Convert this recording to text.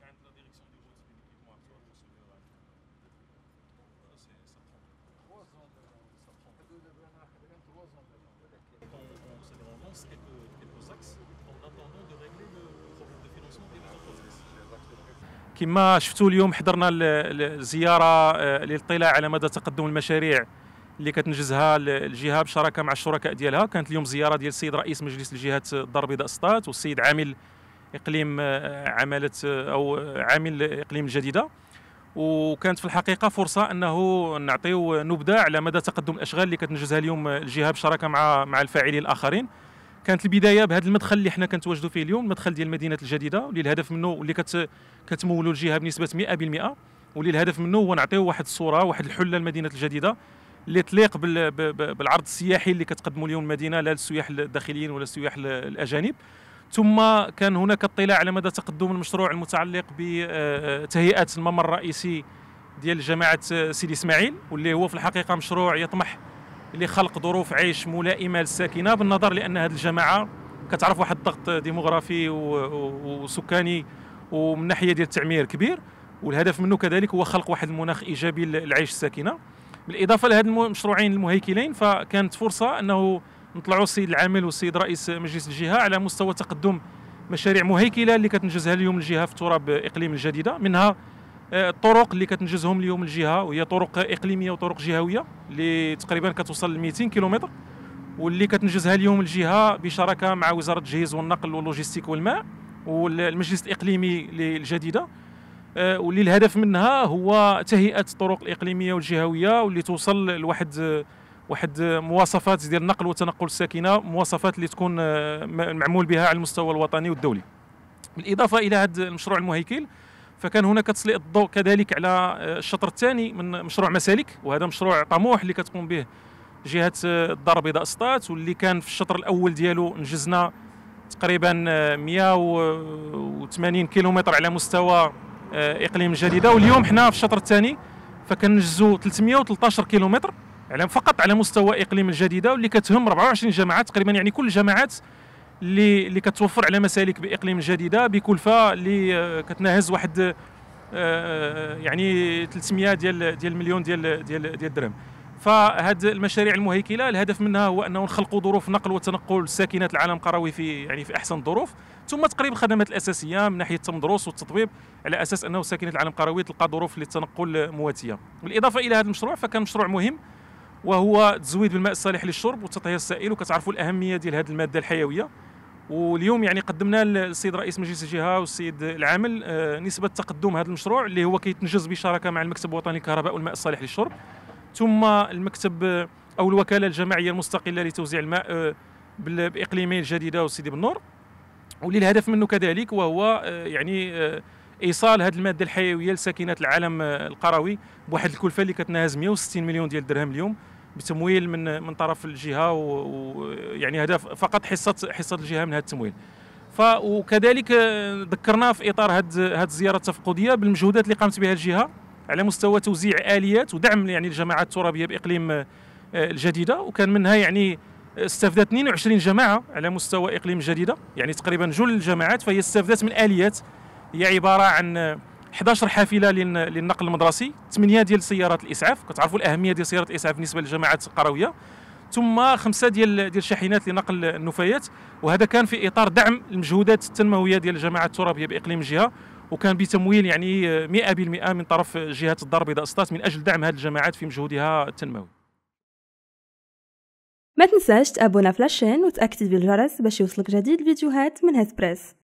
عند On lance quelques, quelques axes en attendant de régler le problème de financement des entreprises. كما شفتوا اليوم حضرنا الزياره آه، للاطلاع على مدى تقدم المشاريع اللي كتنجزها الجهه بشراكه مع الشركاء ديالها كانت اليوم زياره ديال السيد رئيس مجلس الجهات الدار البيضاء والسيد عامل اقليم آه، عمله آه، او عامل اقليم الجديده وكانت في الحقيقه فرصه انه نعطيو نبذه على مدى تقدم الاشغال اللي كتنجزها اليوم الجهه بشراكه مع مع الفاعلين الاخرين كانت البدايه بهذا المدخل اللي حنا كنتواجدوا فيه اليوم المدخل ديال المدينه الجديده واللي الهدف منه واللي كت كتمولوا الجهه بنسبه 100% واللي الهدف منه هو نعطيو واحد الصوره واحد الحله للمدينه الجديده اللي تليق بالعرض السياحي اللي كتقدموا اليوم المدينه لا للسياح الداخليين ولا السياح الاجانب ثم كان هناك اطلاع على مدى تقدم المشروع المتعلق بتهيئه الممر الرئيسي ديال جماعه سيدي اسماعيل واللي هو في الحقيقه مشروع يطمح لخلق ظروف عيش ملائمه للساكنه بالنظر لان هذه الجماعه كتعرف واحد الضغط ديموغرافي وسكاني ومن ناحيه ديال التعمير كبير والهدف منه كذلك هو خلق واحد المناخ ايجابي للعيش الساكنه بالاضافه لهذ المشروعين المهيكلين فكانت فرصه انه نطلعوا السيد العامل والسيد رئيس مجلس الجهه على مستوى تقدم مشاريع مهيكله اللي كتنجزها اليوم الجهه في تراب اقليم الجديده منها الطرق آه، اللي كتنجزهم اليوم الجهه وهي طرق اقليميه وطرق جهويه اللي تقريبا كتوصل ل 200 كيلومتر واللي كتنجزها اليوم الجهه بشراكه مع وزاره التجهيز والنقل واللوجيستيك والماء والمجلس الاقليمي للجديده آه، واللي الهدف منها هو تهيئه الطرق الاقليميه والجهويه واللي توصل لواحد آه، واحد مواصفات ديال النقل والتنقل الساكنه مواصفات اللي تكون آه، معمول بها على المستوى الوطني والدولي بالاضافه الى هذا المشروع المهيكل فكان هناك تسليط الضوء كذلك على آه، الشطر الثاني من مشروع مسالك وهذا مشروع طموح اللي كتقوم به جهه آه، الدار البيضاء سطات واللي كان في الشطر الاول ديالو نجزنا تقريبا 180 كيلومتر على مستوى اقليم الجديده واليوم حنا في الشطر الثاني فكنجزو 313 كيلومتر على فقط على مستوى اقليم الجديده واللي كتهم 24 جماعه تقريبا يعني كل الجماعات اللي اللي كتوفر على مسالك باقليم الجديده بكلفه اللي آه، كتناهز واحد آه، آه، يعني 300 ديال ديال مليون ديال ديال ديال الدرهم فهاد المشاريع المهيكله الهدف منها هو انه نخلقوا ظروف نقل وتنقل ساكنات العالم القروي في يعني في احسن الظروف ثم تقريب الخدمات الاساسيه من ناحيه التمدرس والتطبيب على اساس انه ساكنات العالم القروي تلقى ظروف للتنقل مواتيه بالاضافه الى هذا المشروع فكان مشروع مهم وهو تزويد بالماء الصالح للشرب والتطهير السائل وكتعرفوا الاهميه ديال هذه الماده الحيويه واليوم يعني قدمنا للسيد رئيس مجلس الجهه والسيد العامل آه، نسبه تقدم هذا المشروع اللي هو كيتنجز بشراكه مع المكتب الوطني للكهرباء والماء الصالح للشرب ثم المكتب او الوكاله الجماعيه المستقله لتوزيع الماء آه، باقليمي الجديده وسيدي بنور واللي الهدف منه كذلك وهو آه، يعني ايصال هذه الماده الحيويه لساكنات العالم القروي بواحد الكلفه اللي كتناهز 160 مليون ديال الدرهم اليوم بتمويل من من طرف الجهه ويعني هذا فقط حصه حصه الجهه من هذا التمويل ف وكذلك آه، ذكرنا في اطار هذه الزياره التفقديه بالمجهودات اللي قامت بها الجهه على مستوى توزيع اليات ودعم يعني الجماعات الترابيه باقليم آه، الجديده وكان منها يعني استفدت 22 جماعه على مستوى اقليم الجديده يعني تقريبا جل الجماعات فهي استفدت من اليات هي عباره عن آه، 11 حافله للنقل المدرسي 8 ديال سيارات الاسعاف كتعرفوا الاهميه ديال سيارات الاسعاف بالنسبه للجماعات القرويه ثم خمسه ديال ديال الشاحنات لنقل النفايات وهذا كان في اطار دعم المجهودات التنمويه ديال الجماعه الترابيه باقليم جهه وكان بتمويل يعني 100% من طرف جهه الدار البيضاء اسطات من اجل دعم هذه الجماعات في مجهودها التنموي ما تنساش تابونا في لاشين وتاكتب الجرس باش يوصلك جديد الفيديوهات من هاد بريس